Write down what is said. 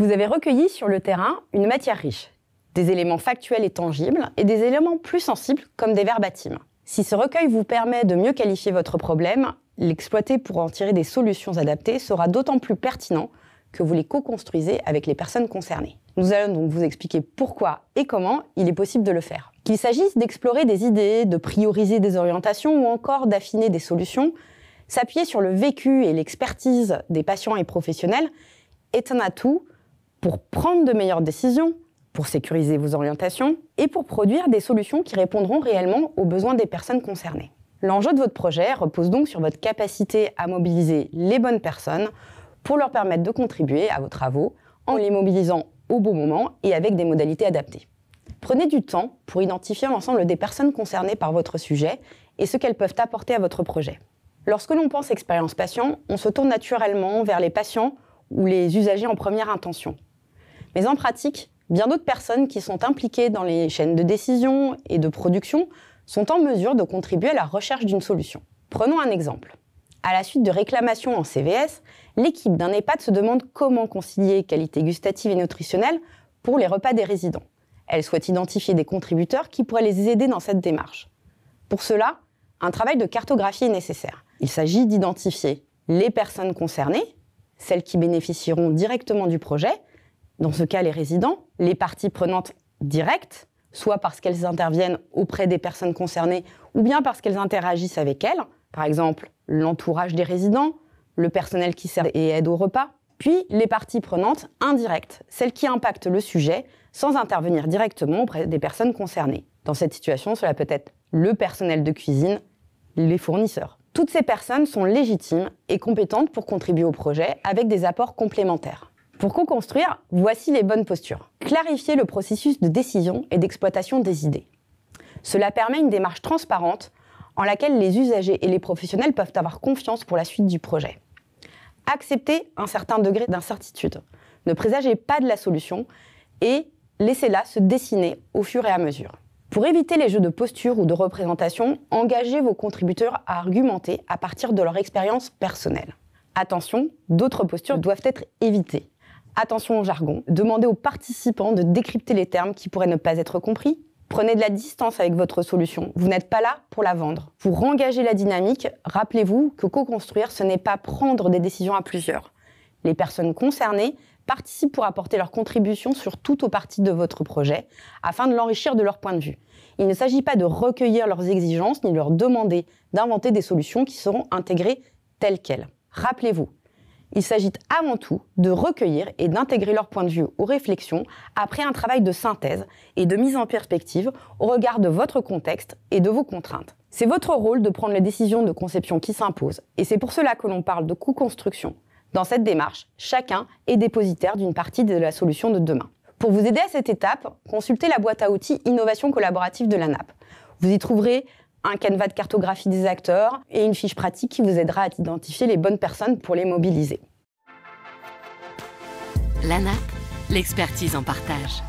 Vous avez recueilli sur le terrain une matière riche, des éléments factuels et tangibles et des éléments plus sensibles comme des verbatimes. Si ce recueil vous permet de mieux qualifier votre problème, l'exploiter pour en tirer des solutions adaptées sera d'autant plus pertinent que vous les co-construisez avec les personnes concernées. Nous allons donc vous expliquer pourquoi et comment il est possible de le faire. Qu'il s'agisse d'explorer des idées, de prioriser des orientations ou encore d'affiner des solutions, s'appuyer sur le vécu et l'expertise des patients et professionnels est un atout pour prendre de meilleures décisions, pour sécuriser vos orientations et pour produire des solutions qui répondront réellement aux besoins des personnes concernées. L'enjeu de votre projet repose donc sur votre capacité à mobiliser les bonnes personnes pour leur permettre de contribuer à vos travaux en les mobilisant au bon moment et avec des modalités adaptées. Prenez du temps pour identifier l'ensemble des personnes concernées par votre sujet et ce qu'elles peuvent apporter à votre projet. Lorsque l'on pense expérience patient, on se tourne naturellement vers les patients ou les usagers en première intention. Mais en pratique, bien d'autres personnes qui sont impliquées dans les chaînes de décision et de production sont en mesure de contribuer à la recherche d'une solution. Prenons un exemple. À la suite de réclamations en CVS, l'équipe d'un EHPAD se demande comment concilier qualité gustative et nutritionnelle pour les repas des résidents. Elle souhaite identifier des contributeurs qui pourraient les aider dans cette démarche. Pour cela, un travail de cartographie est nécessaire. Il s'agit d'identifier les personnes concernées, celles qui bénéficieront directement du projet, dans ce cas les résidents, les parties prenantes directes, soit parce qu'elles interviennent auprès des personnes concernées ou bien parce qu'elles interagissent avec elles, par exemple l'entourage des résidents, le personnel qui sert et aide au repas, puis les parties prenantes indirectes, celles qui impactent le sujet sans intervenir directement auprès des personnes concernées. Dans cette situation, cela peut être le personnel de cuisine, les fournisseurs. Toutes ces personnes sont légitimes et compétentes pour contribuer au projet avec des apports complémentaires. Pour co-construire, voici les bonnes postures. Clarifier le processus de décision et d'exploitation des idées. Cela permet une démarche transparente en laquelle les usagers et les professionnels peuvent avoir confiance pour la suite du projet. Accepter un certain degré d'incertitude. Ne présagez pas de la solution et laissez-la se dessiner au fur et à mesure. Pour éviter les jeux de posture ou de représentation, engagez vos contributeurs à argumenter à partir de leur expérience personnelle. Attention, d'autres postures doivent être évitées. Attention au jargon. Demandez aux participants de décrypter les termes qui pourraient ne pas être compris. Prenez de la distance avec votre solution. Vous n'êtes pas là pour la vendre. Pour engager la dynamique. Rappelez-vous que co-construire, ce n'est pas prendre des décisions à plusieurs. Les personnes concernées participent pour apporter leur contribution sur toute ou partie de votre projet, afin de l'enrichir de leur point de vue. Il ne s'agit pas de recueillir leurs exigences ni de leur demander d'inventer des solutions qui seront intégrées telles quelles. Rappelez-vous, il s'agit avant tout de recueillir et d'intégrer leur point de vue ou réflexions après un travail de synthèse et de mise en perspective au regard de votre contexte et de vos contraintes. C'est votre rôle de prendre les décisions de conception qui s'imposent et c'est pour cela que l'on parle de co-construction. Dans cette démarche, chacun est dépositaire d'une partie de la solution de demain. Pour vous aider à cette étape, consultez la boîte à outils Innovation collaborative de la NAP. Vous y trouverez un canevas de cartographie des acteurs et une fiche pratique qui vous aidera à identifier les bonnes personnes pour les mobiliser. L'ANAP, l'expertise en partage.